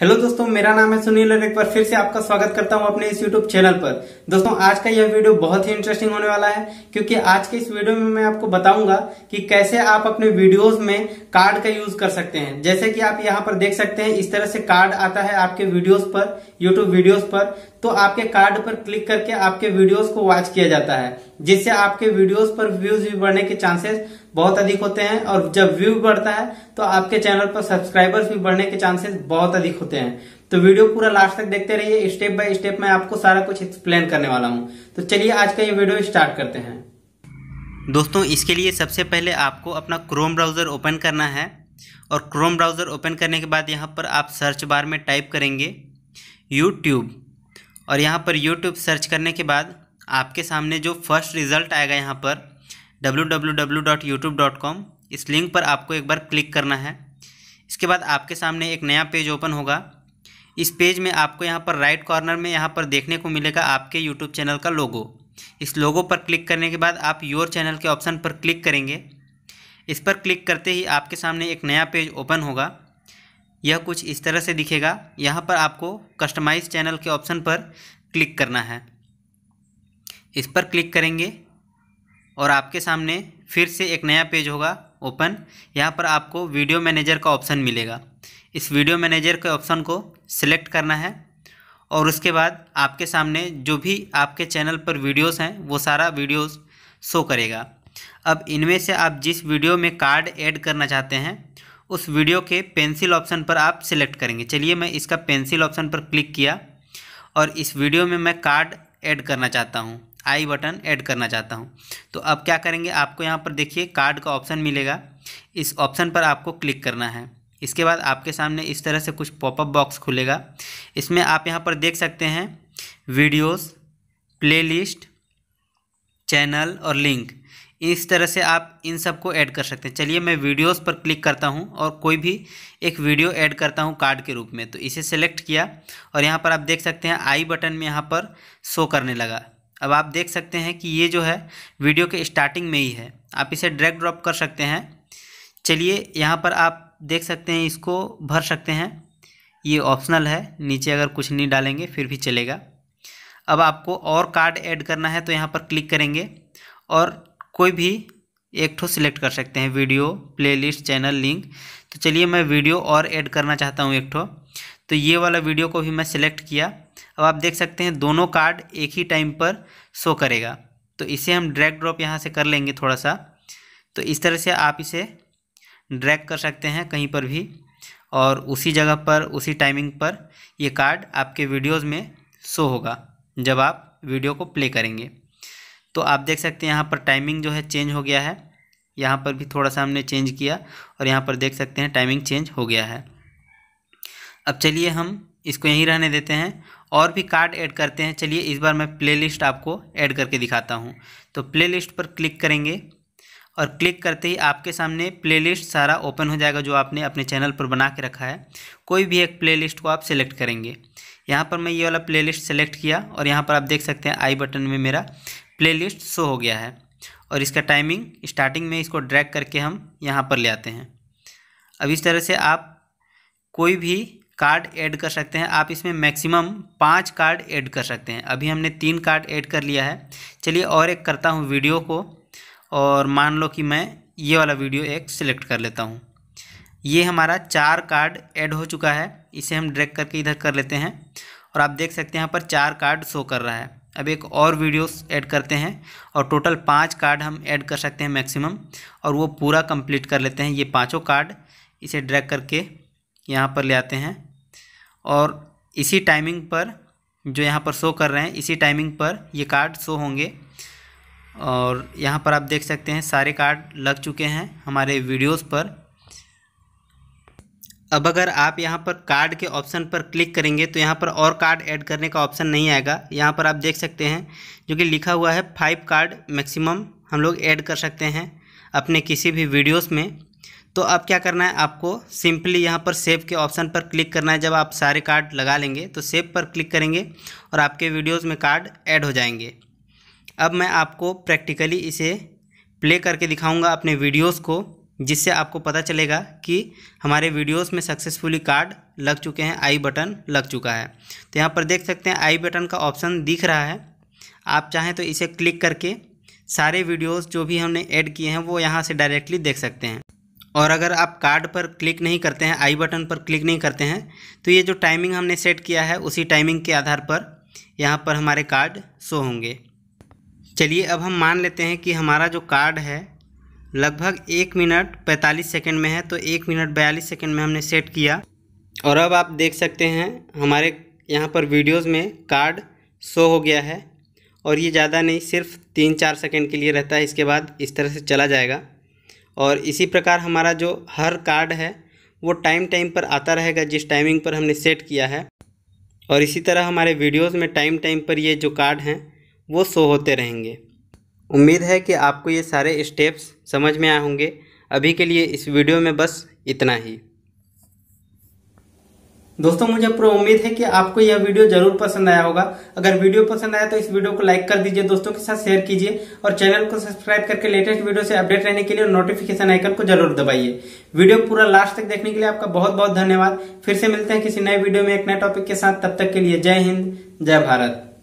hello दोस्तों मेरा नाम है सुनील और एक बार फिर से आपका स्वागत करता हूं अपने इस यूट्यूब चैनल पर दोस्तों आज का यह वीडियो बहुत ही इंटरेस्टिंग होने वाला है क्योंकि आज के इस वीडियो में मैं आपको बताऊंगा कि कैसे आप अपने वीडियोस में कार्ड का यूज कर सकते हैं जैसे कि आप यहां पर देख सकते हैं इस तरह से कार्ड आता है आपके वीडियोज पर यूट्यूब वीडियोज पर तो आपके कार्ड पर क्लिक करके आपके वीडियोज को वॉच किया जाता है जिससे आपके वीडियोस पर व्यूज भी बढ़ने के चांसेस बहुत अधिक होते हैं और जब व्यू बढ़ता है तो आपके चैनल पर सब्सक्राइबर्स भी बढ़ने के चांसेस बहुत अधिक होते हैं तो वीडियो पूरा लास्ट तक देखते रहिए स्टेप बाय स्टेप मैं आपको सारा कुछ एक्सप्लेन करने वाला हूँ तो चलिए आज का ये वीडियो स्टार्ट करते हैं दोस्तों इसके लिए सबसे पहले आपको अपना क्रोम ब्राउज़र ओपन करना है और क्रोम ब्राउज़र ओपन करने के बाद यहाँ पर आप सर्च बार में टाइप करेंगे यूट्यूब और यहाँ पर यूट्यूब सर्च करने के बाद आपके सामने जो फर्स्ट रिज़ल्ट आएगा यहाँ पर www.youtube.com इस लिंक पर आपको एक बार क्लिक करना है इसके बाद आपके सामने एक नया पेज ओपन होगा इस पेज में आपको यहाँ पर राइट कॉर्नर में यहाँ पर देखने को मिलेगा आपके यूट्यूब चैनल का लोगो इस लोगो पर क्लिक करने के बाद आप योर चैनल के ऑप्शन पर क्लिक करेंगे इस पर क्लिक करते ही आपके सामने एक नया पेज ओपन होगा यह कुछ इस तरह से दिखेगा यहाँ पर आपको कस्टमाइज चैनल के ऑप्शन पर क्लिक करना है इस पर क्लिक करेंगे और आपके सामने फिर से एक नया पेज होगा ओपन यहाँ पर आपको वीडियो मैनेजर का ऑप्शन मिलेगा इस वीडियो मैनेजर के ऑप्शन को सिलेक्ट करना है और उसके बाद आपके सामने जो भी आपके चैनल पर वीडियोस हैं वो सारा वीडियोस शो करेगा अब इनमें से आप जिस वीडियो में कार्ड ऐड करना चाहते हैं उस वीडियो के पेंसिल ऑप्शन पर आप सिलेक्ट करेंगे चलिए मैं इसका पेंसिल ऑप्शन पर क्लिक किया और इस वीडियो में मैं कार्ड ऐड करना चाहता हूँ आई बटन ऐड करना चाहता हूँ तो अब क्या करेंगे आपको यहाँ पर देखिए कार्ड का ऑप्शन मिलेगा इस ऑप्शन पर आपको क्लिक करना है इसके बाद आपके सामने इस तरह से कुछ पॉपअप बॉक्स खुलेगा इसमें आप यहाँ पर देख सकते हैं वीडियोस, प्लेलिस्ट, चैनल और लिंक इस तरह से आप इन सब को ऐड कर सकते हैं चलिए मैं वीडियोस पर क्लिक करता हूँ और कोई भी एक वीडियो ऐड करता हूँ कार्ड के रूप में तो इसे सेलेक्ट किया और यहाँ पर आप देख सकते हैं आई बटन में यहाँ पर शो करने लगा अब आप देख सकते हैं कि ये जो है वीडियो के स्टार्टिंग में ही है आप इसे ड्रैग ड्रॉप कर सकते हैं चलिए यहाँ पर आप देख सकते हैं इसको भर सकते हैं ये ऑप्शनल है नीचे अगर कुछ नहीं डालेंगे फिर भी चलेगा अब आपको और कार्ड ऐड करना है तो यहाँ पर क्लिक करेंगे और कोई भी एक ठो सिलेक्ट कर सकते हैं वीडियो प्लेलिस्ट चैनल लिंक तो चलिए मैं वीडियो और ऐड करना चाहता हूँ एक ठो तो ये वाला वीडियो को भी मैं सिलेक्ट किया अब आप देख सकते हैं दोनों कार्ड एक ही टाइम पर शो करेगा तो इसे हम ड्रैग ड्रॉप यहाँ से कर लेंगे थोड़ा सा तो इस तरह से आप इसे ड्रैग कर सकते हैं कहीं पर भी और उसी जगह पर उसी टाइमिंग पर ये कार्ड आपके वीडियोज़ में शो होगा जब आप वीडियो को प्ले करेंगे तो आप देख सकते हैं यहाँ पर टाइमिंग जो है चेंज हो गया है यहाँ पर भी थोड़ा सा हमने चेंज किया और यहाँ पर देख सकते हैं टाइमिंग चेंज हो गया है अब चलिए हम इसको यहीं रहने देते हैं और भी कार्ड ऐड करते हैं चलिए इस बार मैं प्लेलिस्ट आपको ऐड करके दिखाता हूँ तो प्लेलिस्ट पर क्लिक करेंगे और क्लिक करते ही आपके सामने प्लेलिस्ट सारा ओपन हो जाएगा जो आपने अपने चैनल पर बना के रखा है कोई भी एक प्लेलिस्ट को आप सेलेक्ट करेंगे यहाँ पर मैं ये वाला प्लेलिस्ट सेलेक्ट किया और यहाँ पर आप देख सकते हैं आई बटन में मेरा प्लेलिस्ट शो हो गया है और इसका टाइमिंग स्टार्टिंग में इसको ड्रैग करके हम यहाँ पर ले आते हैं अब इस तरह से आप कोई भी कार्ड ऐड कर सकते हैं आप इसमें मैक्सिमम पाँच कार्ड ऐड कर सकते हैं अभी हमने तीन कार्ड ऐड कर लिया है चलिए और एक करता हूँ वीडियो को और मान लो कि मैं ये वाला वीडियो एक सिलेक्ट कर लेता हूँ ये हमारा चार कार्ड ऐड हो चुका है इसे हम ड्रैग करके इधर कर लेते हैं और आप देख सकते हैं यहाँ पर चार कार्ड शो कर रहा है अब एक और वीडियोस ऐड करते हैं और टोटल पाँच कार्ड हम ऐड कर सकते हैं मैक्सिमम और वो पूरा कंप्लीट कर लेते हैं ये पाँचों कार्ड इसे ड्रैग करके यहाँ पर ले आते हैं और इसी टाइमिंग पर जो यहाँ पर शो कर रहे हैं इसी टाइमिंग पर ये कार्ड शो होंगे और यहाँ पर आप देख सकते हैं सारे कार्ड लग चुके हैं हमारे वीडियोस पर अब अगर आप यहाँ पर कार्ड के ऑप्शन पर क्लिक करेंगे तो यहाँ पर और कार्ड ऐड करने का ऑप्शन नहीं आएगा यहाँ पर आप देख सकते हैं जो कि लिखा हुआ है फाइव कार्ड मैक्सिमम हम लोग ऐड कर सकते हैं अपने किसी भी वीडियोस में तो अब क्या करना है आपको सिंपली यहाँ पर सेव के ऑप्शन पर क्लिक करना है जब आप सारे कार्ड लगा लेंगे तो सेव पर क्लिक करेंगे और आपके वीडियोज़ में कार्ड ऐड हो जाएंगे अब मैं आपको प्रैक्टिकली इसे प्ले करके दिखाऊंगा अपने वीडियोस को जिससे आपको पता चलेगा कि हमारे वीडियोस में सक्सेसफुली कार्ड लग चुके हैं आई बटन लग चुका है तो यहाँ पर देख सकते हैं आई बटन का ऑप्शन दिख रहा है आप चाहें तो इसे क्लिक करके सारे वीडियोस जो भी हमने ऐड किए हैं वो यहाँ से डायरेक्टली देख सकते हैं और अगर आप कार्ड पर क्लिक नहीं करते हैं आई बटन पर क्लिक नहीं करते हैं तो ये जो टाइमिंग हमने सेट किया है उसी टाइमिंग के आधार पर यहाँ पर हमारे कार्ड शो होंगे चलिए अब हम मान लेते हैं कि हमारा जो कार्ड है लगभग एक मिनट पैंतालीस सेकेंड में है तो एक मिनट बयालीस सेकेंड में हमने सेट किया और अब आप देख सकते हैं हमारे यहाँ पर वीडियोज़ में कार्ड शो हो गया है और ये ज़्यादा नहीं सिर्फ तीन चार सेकेंड के लिए रहता है इसके बाद इस तरह से चला जाएगा और इसी प्रकार हमारा जो हर कार्ड है वो टाइम टाइम पर आता रहेगा जिस टाइमिंग पर हमने सेट किया है और इसी तरह हमारे वीडियोस में टाइम टाइम पर ये जो कार्ड हैं वो शो होते रहेंगे उम्मीद है कि आपको ये सारे स्टेप्स समझ में आए होंगे अभी के लिए इस वीडियो में बस इतना ही दोस्तों मुझे पूरा उम्मीद है कि आपको यह वीडियो जरूर पसंद आया होगा अगर वीडियो पसंद आया तो इस वीडियो को लाइक कर दीजिए दोस्तों के साथ शेयर कीजिए और चैनल को सब्सक्राइब करके लेटेस्ट वीडियो से अपडेट रहने के लिए नोटिफिकेशन आइकन को जरूर दबाइए वीडियो पूरा लास्ट तक देखने के लिए आपका बहुत बहुत धन्यवाद फिर से मिलते हैं किसी नए वीडियो में एक नए टॉपिक के साथ तब तक के लिए जय हिंद जय भारत